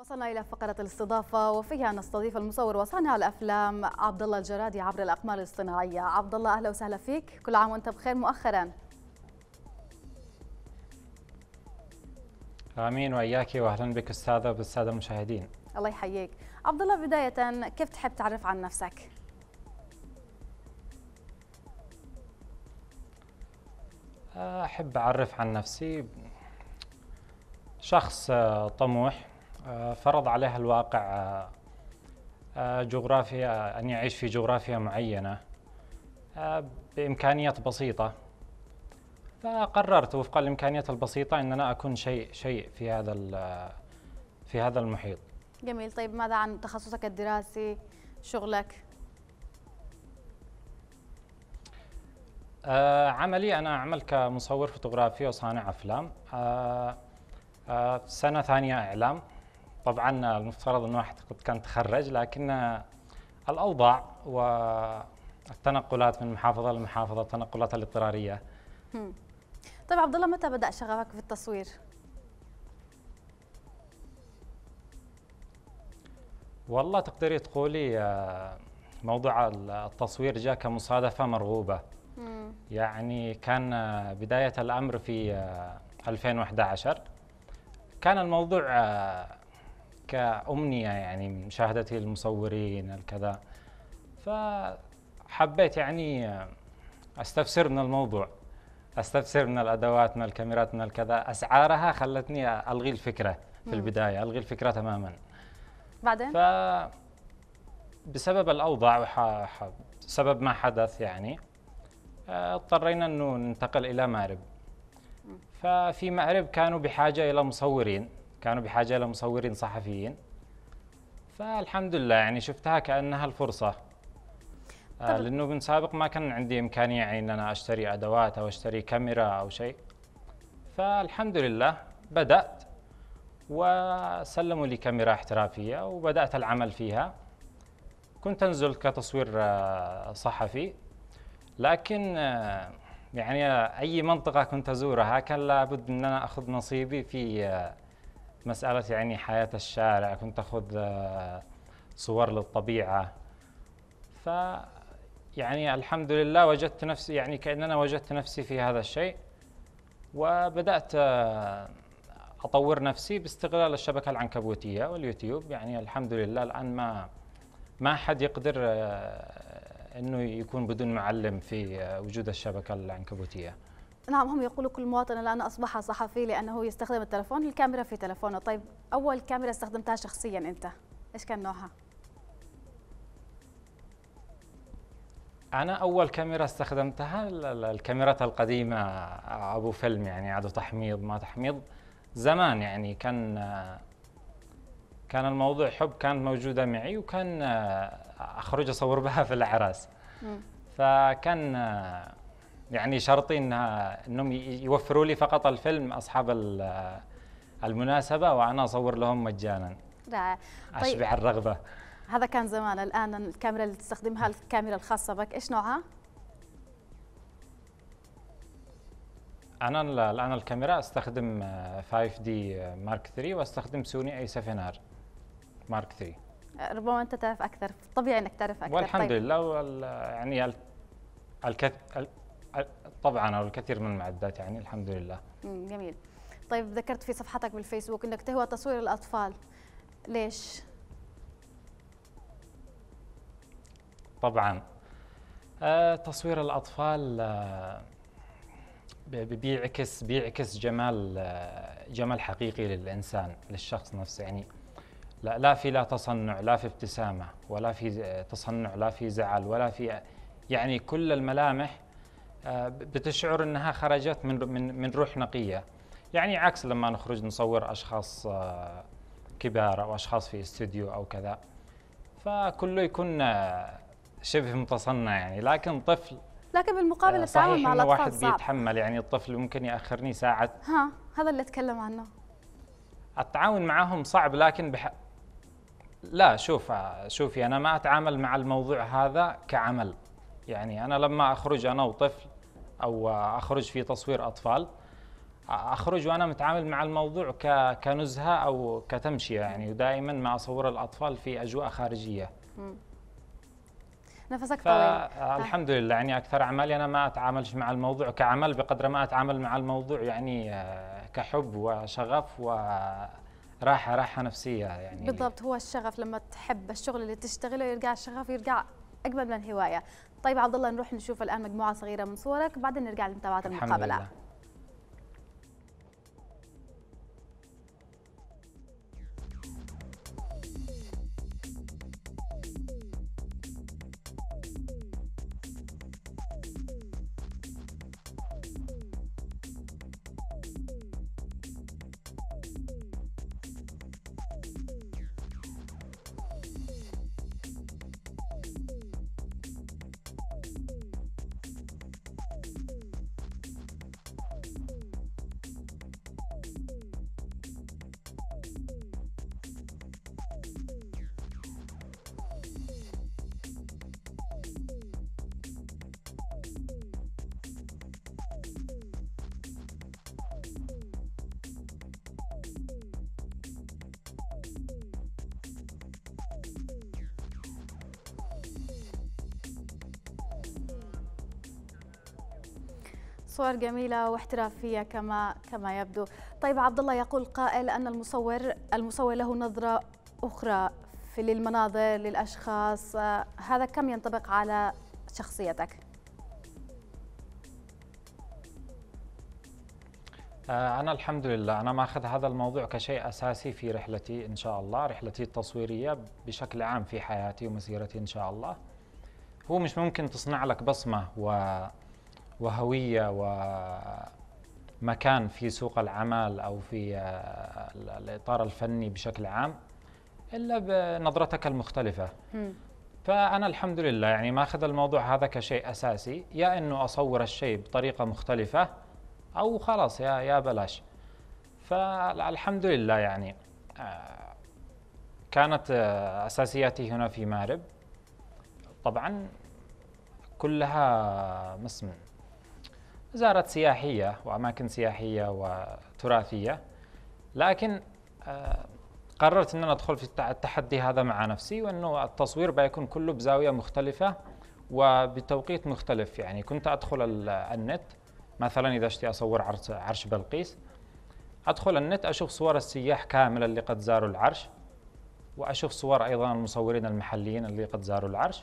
وصلنا إلى فقرة الاستضافة وفيها نستضيف المصور وصانع الأفلام عبد الله الجرادي عبر الأقمار الاصطناعية عبد الله أهلا وسهلا فيك كل عام وأنت بخير مؤخرا آمين وإياك وأهلا بك أستاذة وبالسادة المشاهدين الله يحييك عبد الله بداية كيف تحب تعرف عن نفسك؟ أحب أعرف عن نفسي شخص طموح فرض عليها الواقع آه، آه، جغرافيا آه، أن يعيش في جغرافيا معينة بإمكانيات بسيطة فقررت وفق الإمكانيات البسيطة أن أنا أكون شيء شيء في هذا في هذا المحيط جميل طيب ماذا عن تخصصك الدراسي شغلك عملي أنا أعمل كمصور فوتوغرافي وصانع أفلام سنة ثانية إعلام طبعا المفترض انه كان تخرج لكن الاوضاع والتنقلات من محافظه لمحافظه التنقلات الاضطراريه طيب عبد الله متى بدا شغفك في التصوير والله تقدري تقولي آه، موضوع التصوير جاء كمصادفه مرغوبه يعني كان آه، بدايه الامر في 2011 آه، كان الموضوع كأمنية يعني مشاهدتي المصورين الكذا فحبيت يعني استفسر من الموضوع استفسر من الادوات من الكاميرات من الكذا اسعارها خلتني الغي الفكره في البدايه الغي الفكره تماما بعدين ف بسبب الاوضاع وسبب ما حدث يعني آه، اضطرينا انه ننتقل الى مأرب ففي مأرب كانوا بحاجه الى مصورين كانوا بحاجه لمصورين صحفيين فالحمد لله يعني شفتها كانها الفرصه آه لانه من سابق ما كان عندي امكانيه يعني ان انا اشتري ادوات او اشتري كاميرا او شيء فالحمد لله بدات وسلموا لي كاميرا احترافيه وبدات العمل فيها كنت انزل كتصوير آه، صحفي لكن آه، يعني اي منطقه كنت ازورها كان لابد ان انا اخذ نصيبي في آه، مسألة يعني حياة الشارع كنت أخذ آه، صور للطبيعة ف يعني الحمد لله وجدت نفسي يعني كأننا وجدت نفسي في هذا الشيء وبدأت آه، أطور نفسي باستغلال الشبكة العنكبوتية واليوتيوب يعني الحمد لله الآن ما ما حد يقدر آه، انه يكون بدون معلم في وجود الشبكه العنكبوتيه نعم هم يقولوا كل مواطن الآن أصبح صحفي لأنه يستخدم التلفون الكاميرا في تلفونه طيب أول كاميرا استخدمتها شخصيا أنت إيش كان نوعها؟ أنا أول كاميرا استخدمتها الكاميرات القديمة أبو فيلم يعني عدو تحميض ما تحميض زمان يعني كان كان الموضوع حب كانت موجودة معي وكان آه، أخرج أصور بها في الأعراس فكان آه، يعني شرطي إن انهم يوفروا لي فقط الفيلم اصحاب المناسبه وانا اصور لهم مجانا رائع طيب اشبع الرغبه هذا كان زمان الان الكاميرا اللي تستخدمها الكاميرا الخاصه بك ايش نوعها انا الان الكاميرا استخدم 5 دي مارك 3 واستخدم سوني اي 7 ار مارك 3 ربما انت تعرف اكثر طبيعي انك تعرف اكثر طيب. والحمد طيب. لله يعني الكث... طبعا الكثير من المعدات يعني الحمد لله جميل طيب ذكرت في صفحتك بالفيسبوك انك تهوى تصوير الاطفال ليش طبعا آه، تصوير الاطفال آه، بيعكس بيعكس جمال آه، جمال حقيقي للانسان للشخص نفسه يعني لا لا في لا تصنع لا في ابتسامه ولا في تصنع لا في زعل ولا في يعني كل الملامح آه، بتشعر انها خرجت من من من روح نقيه يعني عكس لما نخرج نصور اشخاص آه، كبار او اشخاص في استوديو او كذا فكله يكون آه، شبه متصنع يعني لكن طفل لكن بالمقابل التعامل مع الاطفال واحد صعب. بيتحمل يعني الطفل ممكن ياخرني ساعه ها هذا اللي اتكلم عنه التعاون معهم صعب لكن بح... لا شوف شوفي انا ما اتعامل مع الموضوع هذا كعمل يعني انا لما اخرج انا وطفل او اخرج في تصوير اطفال اخرج وانا متعامل مع الموضوع كنزهه او كتمشيه يعني ودائما ما اصور الاطفال في اجواء خارجيه نفسك طويل طيب. الحمد لله يعني اكثر اعمالي انا ما اتعاملش مع الموضوع كعمل بقدر ما اتعامل مع الموضوع يعني آه، كحب وشغف و راحة راحة نفسية يعني بالضبط هو الشغف لما تحب الشغل اللي تشتغله يرجع الشغف يرجع أجمل من هواية طيب عبد الله نروح نشوف الان مجموعه صغيره من صورك بعدين نرجع لمتابعه المقابله صور جميلة واحترافية كما كما يبدو. طيب عبد الله يقول قائل أن المصور المصور له نظرة أخرى في للمناظر للأشخاص هذا كم ينطبق على شخصيتك؟ آه، أنا الحمد لله أنا ماخذ هذا الموضوع كشيء أساسي في رحلتي إن شاء الله رحلتي التصويرية بشكل عام في حياتي ومسيرتي إن شاء الله هو مش ممكن تصنع لك بصمة وهويه ومكان في سوق العمل او في آه، الاطار الفني بشكل عام الا بنظرتك المختلفه م. فانا الحمد لله يعني ماخذ الموضوع هذا كشيء اساسي يا انه اصور الشيء بطريقه مختلفه او خلاص يا يا بلاش فالحمد لله يعني آه، كانت آه، اساسياتي هنا في مارب طبعا كلها مسمن زارت سياحية وأماكن سياحية وتراثية لكن آه، قررت أن أنا أدخل في التحدي هذا مع نفسي وأنه التصوير بيكون كله بزاوية مختلفة وبتوقيت مختلف يعني كنت أدخل النت مثلا إذا اشتي أصور عرش بلقيس أدخل النت أشوف صور السياح كاملة اللي قد زاروا العرش وأشوف صور أيضا المصورين المحليين اللي قد زاروا العرش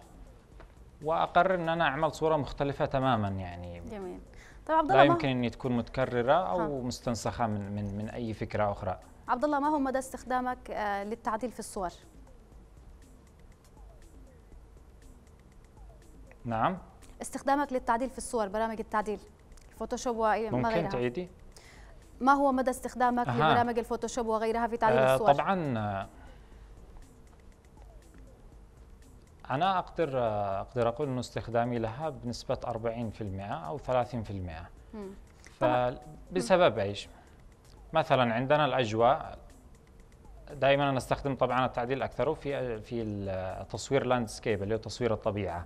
واقرر ان انا اعمل صوره مختلفه تماما يعني جميل طيب عبد الله لا يمكن ان تكون متكرره او ها. مستنسخه من من من اي فكره اخرى عبد الله ما هو مدى استخدامك آه، للتعديل في الصور نعم استخدامك للتعديل في الصور برامج التعديل الفوتوشوب وغيرها ممكن تعيدي ما هو مدى استخدامك لبرامج الفوتوشوب وغيرها في تعديل آه، الصور طبعا آه، أنا أقدر أقدر أقول أن استخدامي لها بنسبة 40% أو 30% فبسبب إيش؟ مثلا عندنا الأجواء دائما أنا أستخدم طبعا التعديل أكثر في في التصوير لاندسكيب اللي هو تصوير الطبيعة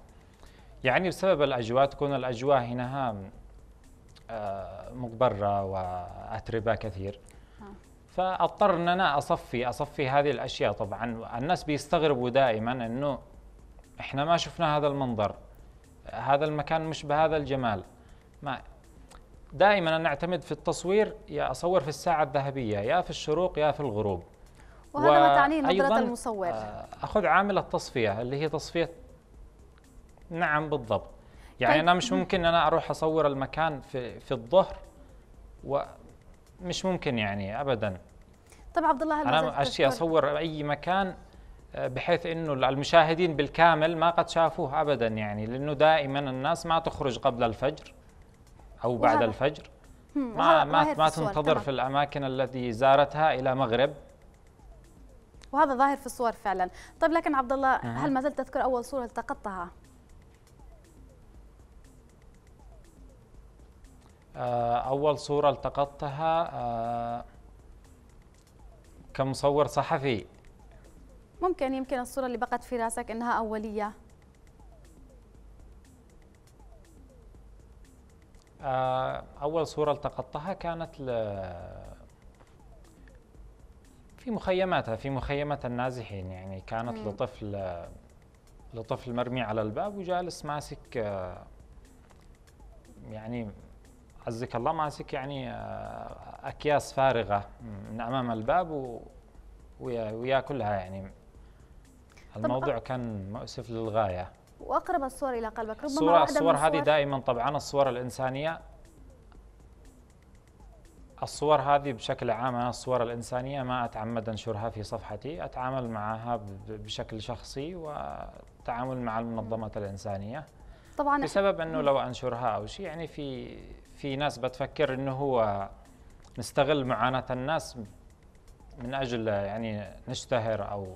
يعني بسبب الأجواء تكون الأجواء هنا آه، مقبرة وأتربة كثير آه. فاضطر ان انا اصفي اصفي هذه الاشياء طبعا الناس بيستغربوا دائما انه احنا ما شفنا هذا المنظر هذا المكان مش بهذا الجمال ما دائما انا اعتمد في التصوير يا اصور في الساعه الذهبيه يا في الشروق يا في الغروب وهذا ما تعنيه نظره المصور آه، اخذ عامل التصفيه اللي هي تصفيه نعم بالضبط يعني طيب. انا مش ممكن انا اروح اصور المكان في في الظهر ومش ممكن يعني ابدا طيب عبد الله هل انا اشي اصور اي مكان بحيث انه المشاهدين بالكامل ما قد شافوه ابدا يعني لانه دائما الناس ما تخرج قبل الفجر او بعد وهذا. الفجر ما ما ما تنتظر في الاماكن التي زارتها الى مغرب وهذا ظاهر في الصور فعلا طيب لكن عبد الله هل ما زلت تذكر اول صوره التقطتها آه، اول صوره التقطتها آه، كمصور صحفي ممكن يمكن الصورة اللي بقت في راسك إنها أولية آه، أول صورة التقطتها كانت ل... في مخيماتها في مخيمة النازحين يعني كانت مم. لطفل لطفل مرمي على الباب وجالس ماسك آه، يعني عزك الله ماسك يعني آه، أكياس فارغة من أمام الباب و... وياكلها يعني الموضوع كان مؤسف للغايه واقرب الصور الى قلبك ربما الصور, الصور هذه دائما طبعا الصور الانسانيه الصور هذه بشكل عام أنا الصور الإنسانية ما أتعمد أنشرها في صفحتي أتعامل معها بشكل شخصي وتعامل مع المنظمات الإنسانية طبعا بسبب أنه لو أنشرها أو شيء يعني في في ناس بتفكر أنه هو نستغل معاناة الناس من أجل يعني نشتهر أو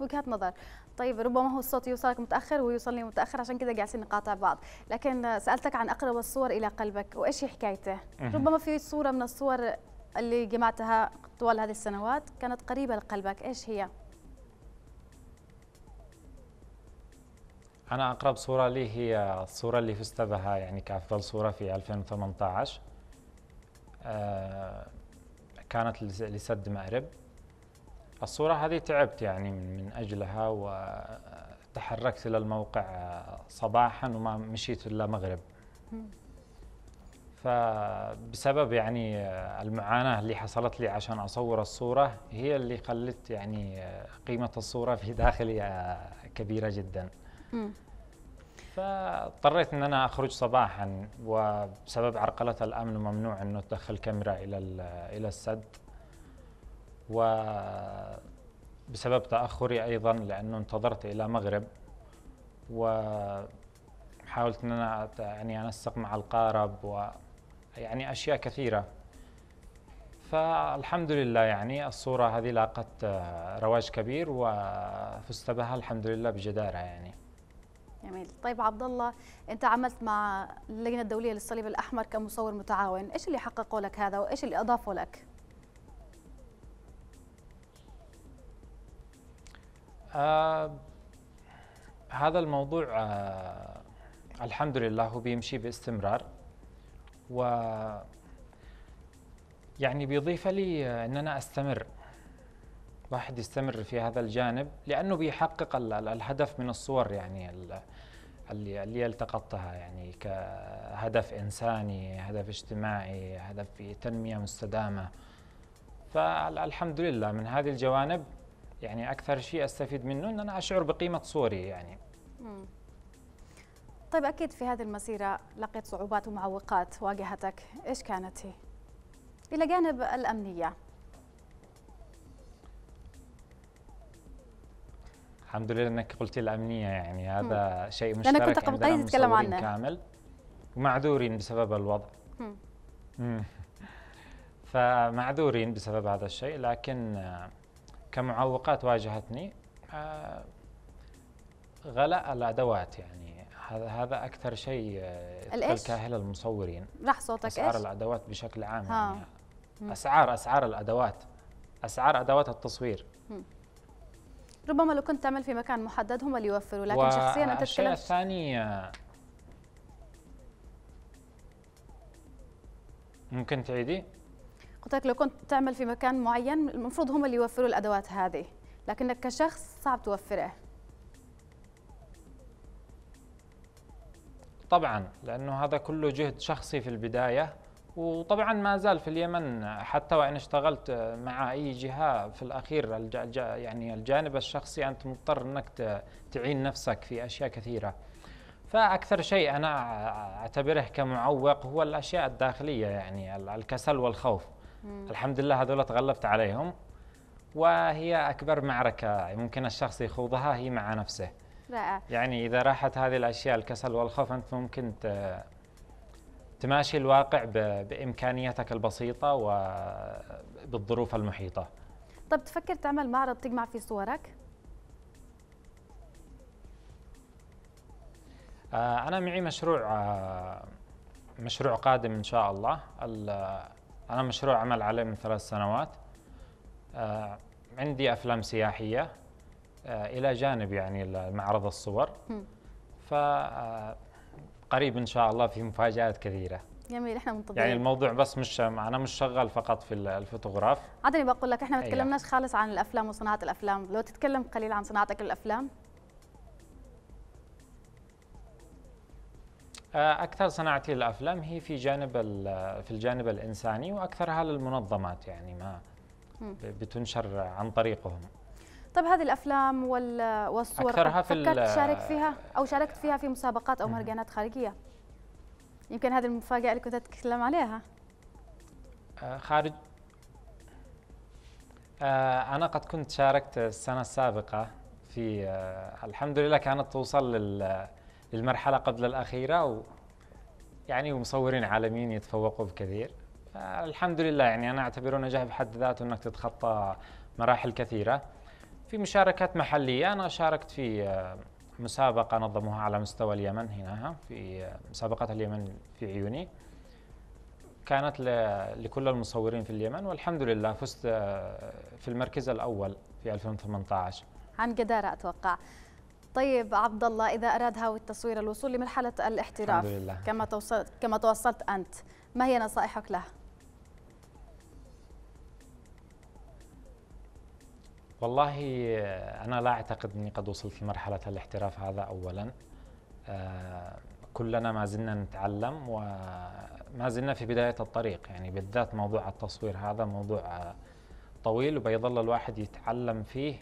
وجهات نظر طيب ربما هو الصوت يوصلك متاخر ويوصلني متاخر عشان كذا قاعدين نقاطع بعض لكن سالتك عن اقرب الصور الى قلبك وايش هي حكايته ربما في صوره من الصور اللي جمعتها طوال هذه السنوات كانت قريبه لقلبك ايش هي انا اقرب صوره لي هي الصوره اللي فزت بها يعني كافضل صوره في 2018 آه، كانت لسد مأرب الصورة هذه تعبت يعني من أجلها وتحركت إلى الموقع صباحا وما مشيت إلا مغرب فبسبب يعني المعاناة اللي حصلت لي عشان أصور الصورة هي اللي خلت يعني قيمة الصورة في داخلي كبيرة جدا فاضطريت ان انا اخرج صباحا وبسبب عرقله الامن ممنوع انه تدخل كاميرا الى الى السد وبسبب تاخري ايضا لانه انتظرت الى مغرب وحاولت ان انا يعني انسق مع القارب ويعني اشياء كثيره فالحمد لله يعني الصورة هذه لاقت رواج كبير وفزت بها الحمد لله بجدارة يعني جميل طيب عبد الله انت عملت مع اللجنه الدوليه للصليب الاحمر كمصور متعاون ايش اللي حققوا لك هذا وايش اللي اضافوا لك آه هذا الموضوع آه الحمد لله هو بيمشي باستمرار و يعني بيضيف لي آه، ان انا استمر واحد يستمر في هذا الجانب لانه بيحقق الهدف من الصور يعني اللي اللي التقطتها يعني كهدف انساني، هدف اجتماعي، هدف في تنميه مستدامه. فالحمد لله من هذه الجوانب يعني اكثر شيء استفيد منه ان انا اشعر بقيمه صوري يعني مم. طيب اكيد في هذه المسيره لقيت صعوبات ومعوقات واجهتك ايش كانت هي الى جانب الامنيه الحمد لله انك قلتي الامنيه يعني هذا مم. شيء مشترك لأنا كنت قبل قليل أيوة، تتكلم عنه كامل ومعذورين بسبب الوضع مم. مم. فمعذورين بسبب هذا الشيء لكن كمعوقات واجهتني آه، غلاء الادوات يعني هذا هذا اكثر شيء آه، الكاهل المصورين راح صوتك اسعار إيش؟ الادوات بشكل عام ها. يعني اسعار اسعار الادوات اسعار ادوات التصوير ربما لو كنت تعمل في مكان محدد هم اللي يوفروا لكن شخصيا انت الشيء الثاني آه، ممكن تعيدي قلت لك لو كنت تعمل في مكان معين المفروض هم اللي يوفروا الادوات هذه لكنك كشخص صعب توفره طبعا لانه هذا كله جهد شخصي في البدايه وطبعا ما زال في اليمن حتى وان اشتغلت مع اي جهه في الاخير الج... يعني الجانب الشخصي انت مضطر انك تعين نفسك في اشياء كثيره فاكثر شيء انا اعتبره كمعوق هو الاشياء الداخليه يعني الكسل والخوف مم. الحمد لله هذول تغلبت عليهم وهي اكبر معركه ممكن الشخص يخوضها هي مع نفسه رائع يعني اذا راحت هذه الاشياء الكسل والخوف انت ممكن تماشي الواقع بامكانياتك البسيطه وبالظروف المحيطه طب تفكر تعمل معرض تجمع فيه صورك آه، انا معي مشروع آه، مشروع قادم ان شاء الله أنا مشروع عمل عليه من ثلاث سنوات آه عندي أفلام سياحية آه إلى جانب يعني معرض الصور فقريب آه، إن شاء الله في مفاجآت كثيرة جميل احنا منتظرين يعني الموضوع بس مش انا مش شغال فقط في الفوتوغراف عادني بقول لك احنا ما أيوة. تكلمناش خالص عن الافلام وصناعه الافلام لو تتكلم قليل عن صناعتك للافلام آه، اكثر صناعتي للافلام هي في جانب في الجانب الانساني واكثرها للمنظمات يعني ما بتنشر عن طريقهم طيب هذه الافلام والصور أكثرها في فكرت تشارك فيها او شاركت فيها في مسابقات او مهرجانات خارجيه يمكن هذه المفاجاه اللي كنت اتكلم عليها آه، خارج آه، انا قد كنت شاركت السنه السابقه في الحمد لله كانت توصل لل للمرحله قبل الاخيره و يعني ومصورين عالميين يتفوقوا بكثير الحمد لله يعني انا اعتبره نجاح بحد ذاته انك تتخطى مراحل كثيره في مشاركات محليه انا شاركت في آه، مسابقه نظموها على مستوى اليمن هنا في آه، مسابقه اليمن في عيوني كانت لكل المصورين في اليمن والحمد لله فزت آه، في المركز الاول في 2018 عن جدارة اتوقع طيب عبد الله اذا اراد هاوي التصوير الوصول لمرحله الاحتراف الحمد لله. كما توصلت كما توصلت انت ما هي نصائحك له والله انا لا اعتقد اني قد وصلت لمرحله الاحتراف هذا اولا آه، كلنا ما زلنا نتعلم وما زلنا في بدايه الطريق يعني بالذات موضوع التصوير هذا موضوع آه، طويل وبيظل الواحد يتعلم فيه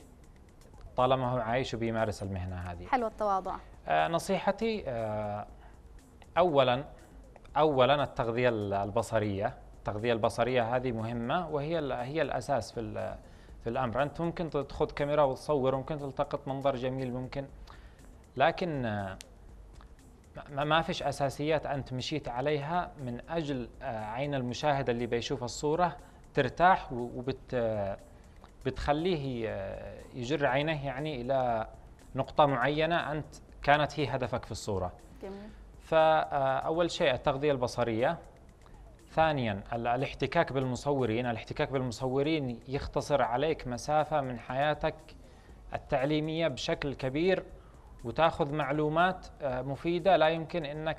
طالما هو عايش وبيمارس المهنه هذه حلو التواضع آه نصيحتي آه اولا اولا التغذيه البصريه التغذيه البصريه هذه مهمه وهي هي الاساس في في الامر انت ممكن تاخذ كاميرا وتصور ممكن تلتقط منظر جميل ممكن لكن آه، ما فيش اساسيات انت مشيت عليها من اجل آه، عين المشاهد اللي بيشوف الصوره ترتاح وبت آه، بتخليه يجر عينيه يعني الى نقطه معينه انت كانت هي هدفك في الصوره جميل فاول شيء التغذيه البصريه ثانيا الاحتكاك بالمصورين الاحتكاك بالمصورين يختصر عليك مسافه من حياتك التعليميه بشكل كبير وتاخذ معلومات آه، مفيده لا يمكن انك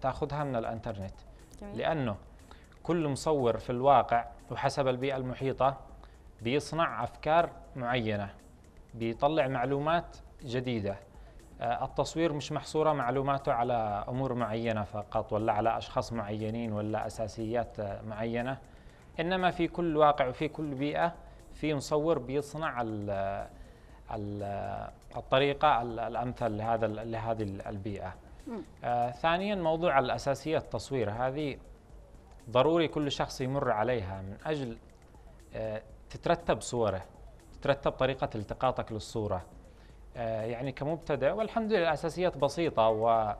تاخذها من الانترنت جميل. لانه كل مصور في الواقع وحسب البيئه المحيطه بيصنع افكار معينه بيطلع معلومات جديده آه، التصوير مش محصوره معلوماته على امور معينه فقط ولا على اشخاص معينين ولا اساسيات آه، معينه انما في كل واقع وفي كل بيئه في مصور بيصنع الـ آه، الطريقه الامثل لهذا لهذه البيئه آه ثانيا موضوع الاساسيه التصوير هذه ضروري كل شخص يمر عليها من اجل آه تترتب صوره تترتب طريقه التقاطك للصوره آه، يعني كمبتدا والحمد لله الاساسيات بسيطه و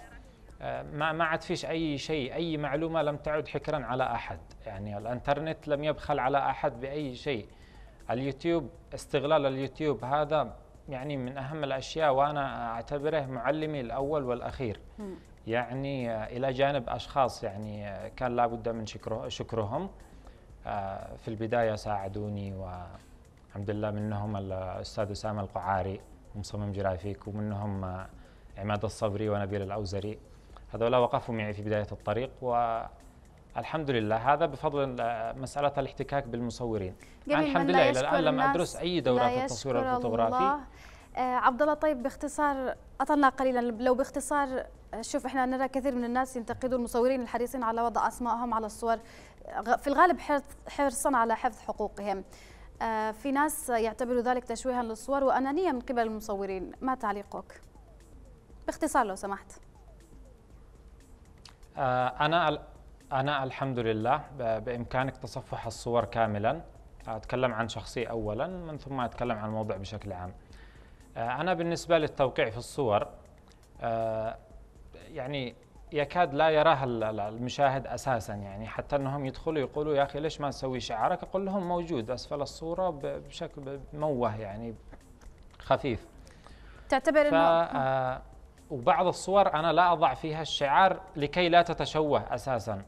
آه، ما ما عاد فيش اي شيء اي معلومه لم تعد حكرا على احد يعني الانترنت لم يبخل على احد باي شيء اليوتيوب استغلال اليوتيوب هذا يعني من اهم الاشياء وانا اعتبره معلمي الاول والاخير يعني آه، الى جانب اشخاص يعني كان لابد من شكره شكرهم آه، في البداية ساعدوني والحمد لله منهم الأستاذ أسامة القعاري مصمم جرافيك ومنهم آه، عماد الصبري ونبيل الأوزري هذولا وقفوا معي في بداية الطريق و الحمد لله هذا بفضل آه، مسألة الاحتكاك بالمصورين أنا الحمد لله إلى الآن لم أدرس أي دورات التصوير الفوتوغرافي آه، عبد الله طيب باختصار اطلنا قليلا لو باختصار آه، شوف احنا نرى كثير من الناس ينتقدوا المصورين الحريصين على وضع اسمائهم على الصور في الغالب حرصا على حفظ حقوقهم آه، في ناس يعتبروا ذلك تشويها للصور وانانيه من قبل المصورين ما تعليقك باختصار لو سمحت انا انا الحمد لله بامكانك تصفح الصور كاملا اتكلم عن شخصي اولا من ثم اتكلم عن الموضوع بشكل عام آه، أنا بالنسبة للتوقيع في الصور آه، يعني يكاد لا يراها المشاهد اساسا يعني حتى انهم يدخلوا يقولوا يا اخي ليش ما نسوي شعارك اقول لهم موجود اسفل الصوره بشكل موه يعني خفيف تعتبر انه آه، وبعض الصور انا لا اضع فيها الشعار لكي لا تتشوه اساسا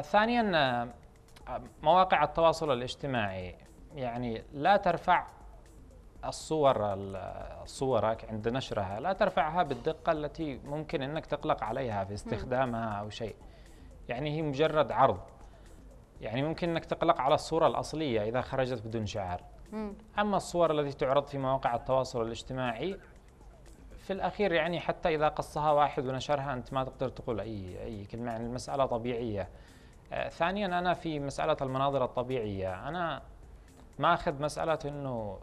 ثانيا مواقع التواصل الاجتماعي يعني لا ترفع الصور صورك عند نشرها لا ترفعها بالدقة التي ممكن أنك تقلق عليها في استخدامها أو شيء يعني هي مجرد عرض يعني ممكن أنك تقلق على الصورة الأصلية إذا خرجت بدون شعر أما الصور التي تعرض في مواقع التواصل الاجتماعي في الأخير يعني حتى إذا قصها واحد ونشرها أنت ما تقدر تقول أي أي كلمة يعني المسألة طبيعية آه، ثانيا أنا في مسألة المناظر الطبيعية أنا ما أخذ مسألة أنه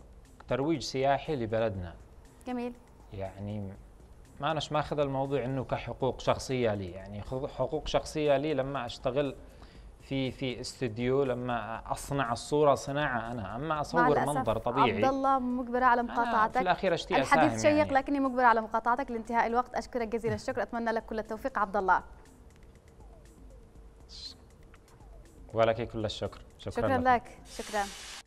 ترويج سياحي لبلدنا جميل يعني ما أناش ماخذ الموضوع أنه كحقوق شخصية لي يعني حقوق شخصية لي لما أشتغل في في استوديو لما اصنع الصوره صناعه انا اما اصور منظر طبيعي عبد الله مجبره على مقاطعتك في الاخير اشتي الحديث شيق يعني. لكني مجبره على مقاطعتك لانتهاء الوقت اشكرك جزيل الشكر اتمنى لك كل التوفيق عبد الله ولك كل الشكر شكرا, شكرا لك. لك شكرا